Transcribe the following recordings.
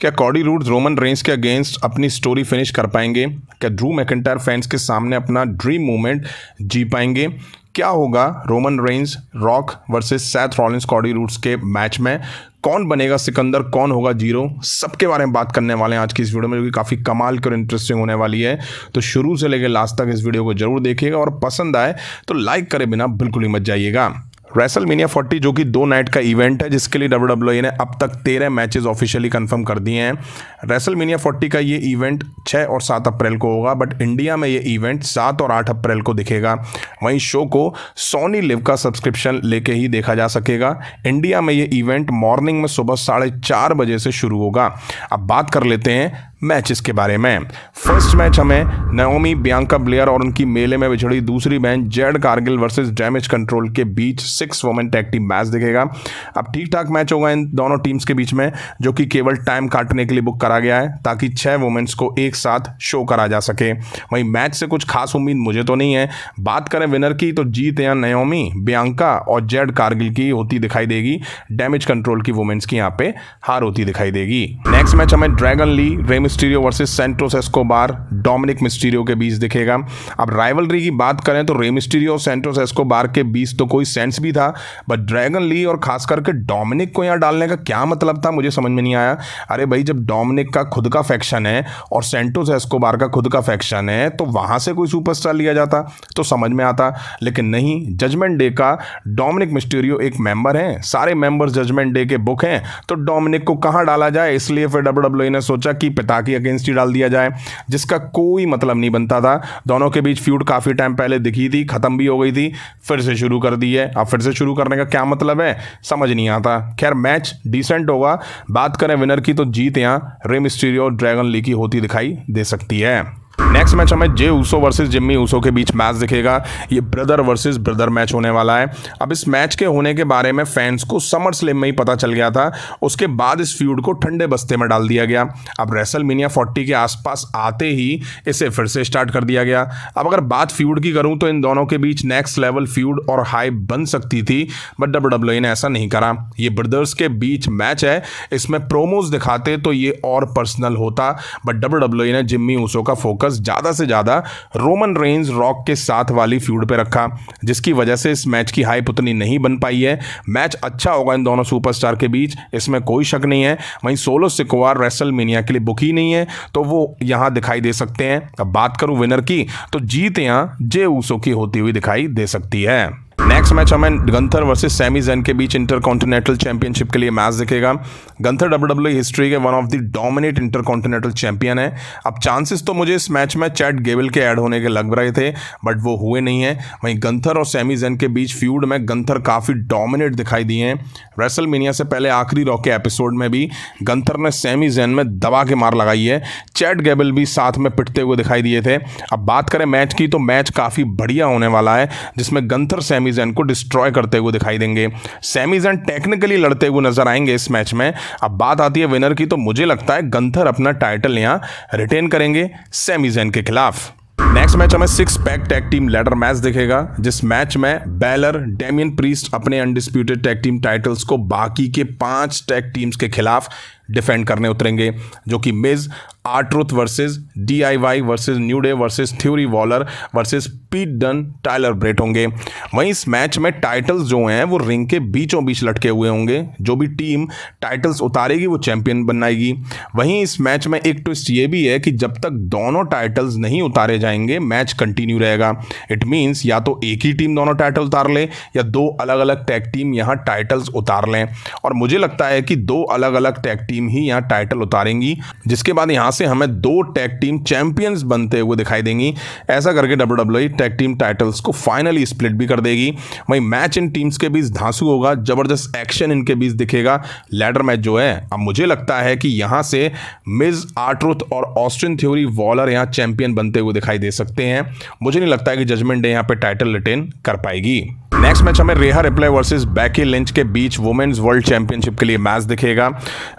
क्या Cody Rhodes Roman Reigns के against अपनी स्टोरी फिनिश कर पाएंगे क्या ड्रू मैकेंटायर फैंस के सामने अपना ड्रीम मोमेंट जी पाएंगे क्या होगा Roman Reigns Rock versus Seth Rollins Cody Rhodes के मैच में कौन बनेगा सिकंदर कौन होगा जीरो सबके बारे में बात करने वाले हैं आज की इस वीडियो में जो कि काफ़ी कमाल की और इंटरेस्टिंग होने वाली है तो शुरू से लेकर लास्ट तक इस वीडियो को जरूर देखिएगा और पसंद आए तो लाइक करे बिना बिल्कुल ही मत जाइएगा रेसल मीनिया फोर्टी जो कि दो नाइट का इवेंट है जिसके लिए डब्ल्यू डब्ल्यू ने अब तक तेरह मैचेस ऑफिशियली कंफर्म कर दिए हैं रेसल मीनिया फोर्टी का ये इवेंट छः और सात अप्रैल को होगा बट इंडिया में ये इवेंट सात और आठ अप्रैल को दिखेगा वहीं शो को सोनी लिव का सब्सक्रिप्शन लेके ही देखा जा सकेगा इंडिया में ये इवेंट मॉर्निंग में सुबह साढ़े चार बजे से शुरू होगा अब बात कर लेते हैं मैचेस के बारे में फर्स्ट मैच हमें नओमी बियांका ब्लेयर और उनकी मेले में बिछड़ी दूसरी बहन Jade Cargill versus Damage Control के बीच six women tag team match दिखेगा अब ठीक ठाक मैच होगा इन दोनों टीम्स के बीच में जो कि केवल टाइम काटने के लिए बुक करा गया है ताकि छः वोमेंस को एक साथ शो करा जा सके वहीं मैच से कुछ खास उम्मीद मुझे तो नहीं है बात करें विनर की तो जीत या नयोमी बियांका और जेड कारगिल की होती दिखाई देगी डैमेज कंट्रोल की वोमेन्स की यहाँ पे हार होती दिखाई देगी नेक्स्ट मैच हमें ड्रैगन ली रेमिस Mysterio versus Santos Escobar Dominik Mysterio के बीच दिखेगा अब राइवलरी की बात करें तो रे मिस्टीरियो और सेंटोस एस्कोबार के बीच तो कोई सेंस भी था बट ड्रैगन ली और खास करके डोमिनिक को यहाँ डालने का क्या मतलब था मुझे समझ में नहीं आया अरे भाई जब डोमिनिक का खुद का फैक्शन है और सेंटोस एस्कोबार का खुद का फैक्शन है तो वहाँ से कोई सुपरस्टार लिया जाता तो समझ में आता लेकिन नहीं जजमेंट डे का डोमिनिक मिस्टीरियो एक मेंबर हैं सारे मेंबर्स जजमेंट डे के बुक हैं तो डोमिनिक को कहाँ डाला जाए इसलिए फिर डब्ल्यू ने सोचा कि पिता के अगेंस्ट ही डाल दिया जाए जिसका कोई मतलब नहीं बनता था दोनों के बीच फ्यूड काफ़ी टाइम पहले दिखी थी ख़त्म भी हो गई थी फिर से शुरू कर दी है अब फिर से शुरू करने का क्या मतलब है समझ नहीं आता खैर मैच डिसेंट होगा बात करें विनर की तो जीत यहाँ रेम स्टीरियो ड्रैगन ली की होती दिखाई दे सकती है नेक्स्ट मैच हमें Jey Uso versus Jimmy Uso के बीच मैच दिखेगा ये ब्रदर वर्सेस ब्रदर मैच होने वाला है अब इस मैच के होने के बारे में फैंस को समर स्लिम में ही पता चल गया था उसके बाद इस फ्यूड को ठंडे बस्ते में डाल दिया गया अब रेसल मीनिया फोर्टी के आसपास आते ही इसे फिर से स्टार्ट कर दिया गया अब अगर बात फ्यूड की करूँ तो इन दोनों के बीच नेक्स्ट लेवल फ्यूड और हाई बन सकती थी बट डब्ल्यू डब्ल्यू ने ऐसा नहीं करा ये ब्रदर्स के बीच मैच है इसमें प्रोमोज दिखाते तो ये और पर्सनल होता बट डब्ल्यू e ने जिम्मी ऊसो का फोकस फोकस ज़्यादा से ज़्यादा रोमन रेंज रॉक के साथ वाली फ्यूड पे रखा जिसकी वजह से इस मैच की हाइप उतनी नहीं बन पाई है मैच अच्छा होगा इन दोनों सुपरस्टार के बीच इसमें कोई शक नहीं है वहीं सोलो सिकोवार रेसल मीनिया के लिए बुक ही नहीं है तो वो यहाँ दिखाई दे सकते हैं अब बात करूँ विनर की तो जीत यहाँ जे ऊसो की होती हुई दिखाई दे सकती है नेक्स्ट मैच हमें गंथर वर्सेस सेमी जैन के बीच इंटरकॉन्टिनेंटल चैंपियनशिप के लिए मैच दिखेगा गंथर डब्ल्यू डब्ल्यू हिस्ट्री के one of the dominate Intercontinental champion है अब चांसेस तो मुझे इस मैच में चैट गेबल के ऐड होने के लग रहे थे बट वो हुए नहीं है वहीं गंथर और सेमी जैन के बीच फ्यूड में गंथर काफ़ी डोमिनेट दिखाई दिए हैं रेसल से पहले आखिरी रॉ के एपिसोड में भी गंथर ने सेमी जैन में दबा के मार लगाई है चैट गेबल भी साथ में पिटते हुए दिखाई दिए थे अब बात करें मैच की तो मैच काफ़ी बढ़िया होने वाला है जिसमें गंथर सेमी सेमीजन को डिस्ट्रॉय करते हुए दिखाई देंगे सेमीजन टेक्निकली लड़ते हुए नजर आएंगे इस मैच में अब बात आती है विनर की तो मुझे लगता है गंथर अपना टाइटल यहाँ रिटेन करेंगे सेमीजन के खिलाफ नेक्स्ट मैच हमें six pack tag team ladder match दिखेगा जिस मैच में बैलर डेमियन प्रीस्ट अपने अनडिस्प्यूटेड टैग टीम टाइटल्स को बाकी के पांच टैग टीम्स के खिलाफ डिफेंड करने उतरेंगे जो कि Miz R Truth versus DIY versus New Day versus Theory Waller versus Pete Dunne Tyler Bate होंगे वहीं इस मैच में टाइटल्स जो हैं वो रिंग के बीचों बीच लटके हुए होंगे जो भी टीम टाइटल्स उतारेगी वो चैंपियन बनाएगी वहीं इस मैच में एक ट्विस्ट ये भी है कि जब तक दोनों टाइटल्स नहीं उतारे जाएंगे मैच कंटिन्यू रहेगा इट मीन्स या तो एक ही टीम दोनों टाइटल उतार लें या दो अलग अलग टैग टीम यहाँ टाइटल्स उतार लें और मुझे लगता है कि दो अलग अलग टैग टीम टीम ही यहाँ टाइटल उतारेंगी जिसके बाद यहाँ से हमें दो टैग टीम चैंपियंस बनते हुए दिखाई देंगी ऐसा करके W W tag team titles को फाइनली स्प्लिट भी कर देगी वहीं मैच इन टीम्स के बीच धांसू होगा जबरदस्त एक्शन इनके बीच दिखेगा लैडर मैच जो है अब मुझे लगता है कि यहाँ से मिज आर्ट्रुथ और ऑस्ट्रिन थ्योरी वॉलर यहाँ चैंपियन बनते हुए दिखाई दे सकते हैं मुझे नहीं लगता है कि जजमेंट डे यहाँ पर टाइटल रिटेन कर पाएगी नेक्स्ट मैच हमें Rhea Ripley versus Becky Lynch के बीच वुमेन्स वर्ल्ड चैंपियनशिप के लिए मैच दिखेगा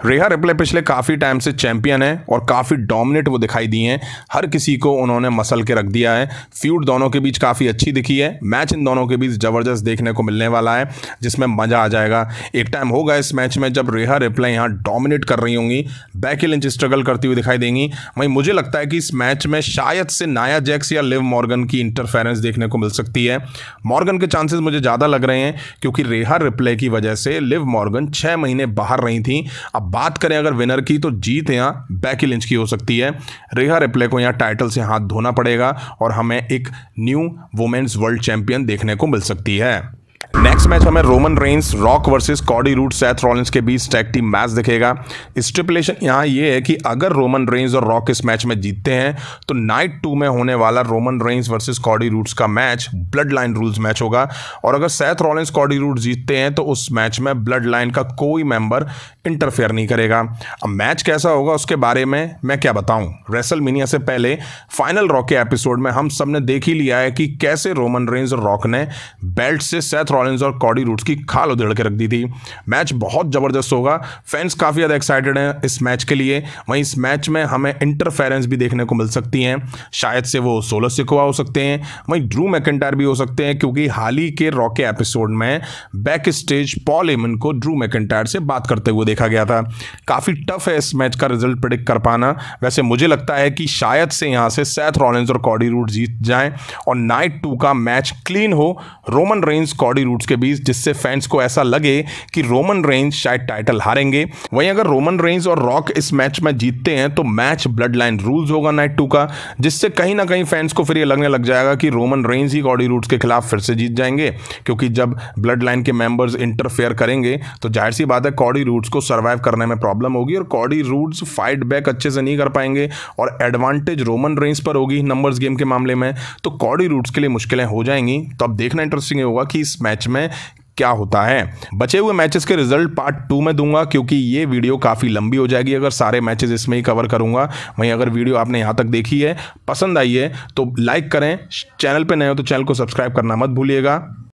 रेहा रिप्ले पिछले काफ़ी टाइम से चैंपियन है और काफ़ी डोमिनेट वो दिखाई दी हैं हर किसी को उन्होंने मसल के रख दिया है फ्यूड दोनों के बीच काफ़ी अच्छी दिखी है मैच इन दोनों के बीच ज़बरदस्त देखने को मिलने वाला है जिसमें मज़ा आ जाएगा एक टाइम होगा इस मैच में जब रेहा रिप्ले यहाँ डोमिनेट कर रही होंगी बैकी लिंच स्ट्रगल करती हुई दिखाई देंगी वहीं मुझे लगता है कि इस मैच में शायद से नाया जैक्स या लिव मॉर्गन की इंटरफेरेंस देखने को मिल सकती है मॉर्गन के चांसेस मुझे ज़्यादा लग रहे हैं क्योंकि रेहा रिप्ले की वजह से लिव मॉर्गन छः महीने बाहर रही थी अब बात करें अगर विनर की तो जीत यहाँ बैकी लिंच की हो सकती है रेहा रिप्ले को यहाँ टाइटल से हाथ धोना पड़ेगा और हमें एक न्यू वुमेन्स वर्ल्ड चैंपियन देखने को मिल सकती है नेक्स्ट मैच हमें Roman Reigns Rock versus Cody Rhodes Seth Rollins के बीच टैग टीम मैच दिखेगा स्टिपुलेशन यहाँ ये है कि अगर रोमन रेंस और रॉक इस मैच में जीतते हैं तो नाइट टू में होने वाला Roman Reigns versus Cody Rhodes का match bloodline rules match होगा और अगर सैथ रॉलिंस कॉडी रूट जीतते हैं तो उस मैच में ब्लड लाइन का कोई मेंबर इंटरफेयर नहीं करेगा अब मैच कैसा होगा उसके बारे में मैं क्या बताऊँ रेसल मीनिया से पहले फाइनल रॉक के एपिसोड में हम सब ने देख ही लिया है कि कैसे रोमन रेंज और रॉक ने बेल्ट से सैथ रॉलिंस रन और कॉडी रूट्स की खाल उधेड़ के रख दी थी मैच बहुत ज़बरदस्त होगा फैंस काफ़ी ज़्यादा एक्साइटेड हैं इस मैच के लिए वहीं इस मैच में हमें इंटरफेरेंस भी देखने को मिल सकती हैं शायद से वो सोलर सिकोवा हो सकते हैं वहीं ड्रू मैकेंटायर भी हो सकते हैं क्योंकि हाल ही के रॉके एपिसोड में बैक स्टेज पॉल एमन को ड्रू मैकेंटायर से बात करते हुए देखा गया था काफ़ी टफ है इस मैच का रिजल्ट प्रिडिक्ट कर पाना वैसे मुझे लगता है कि शायद से यहाँ से सैथ रॉलिन्स और कॉडी रूट जीत जाएँ और नाइट टू का मैच क्लीन हो रोमन रेंस कॉडी रूट्स के बीच जिससे फैंस को ऐसा लगे कि रोमन रेंज शायद टाइटल हारेंगे वहीं अगर रोमन रेंज और रॉक इस मैच में जीतते हैं तो मैच ब्लड लाइन रूल्स होगा नाइट टू का जिससे कहीं ना कहीं फैंस को फिर ये लगने लग जाएगा कि रोमन रेंज ही कॉडी रूट्स के खिलाफ फिर से जीत जाएंगे क्योंकि जब ब्लड लाइन के मेंबर्स इंटरफेयर करेंगे तो जाहिर सी बात है कॉडी रूट्स को सर्वाइव करने में प्रॉब्लम होगी और कॉडी रूट्स फाइट बैक अच्छे से नहीं कर पाएंगे और एडवांटेज रोमन रेंज पर होगी नंबर्स गेम के मामले में तो कॉडी रूट्स के लिए मुश्किलें हो जाएंगी तो अब देखना इंटरेस्टिंग होगा कि इस मैच मैच में क्या होता है बचे हुए मैचेस के रिजल्ट पार्ट टू में दूंगा क्योंकि ये वीडियो काफ़ी लंबी हो जाएगी अगर सारे मैचेस इसमें ही कवर करूंगा वहीं अगर वीडियो आपने यहाँ तक देखी है पसंद आई है तो लाइक करें चैनल पर नए हो तो चैनल को सब्सक्राइब करना मत भूलिएगा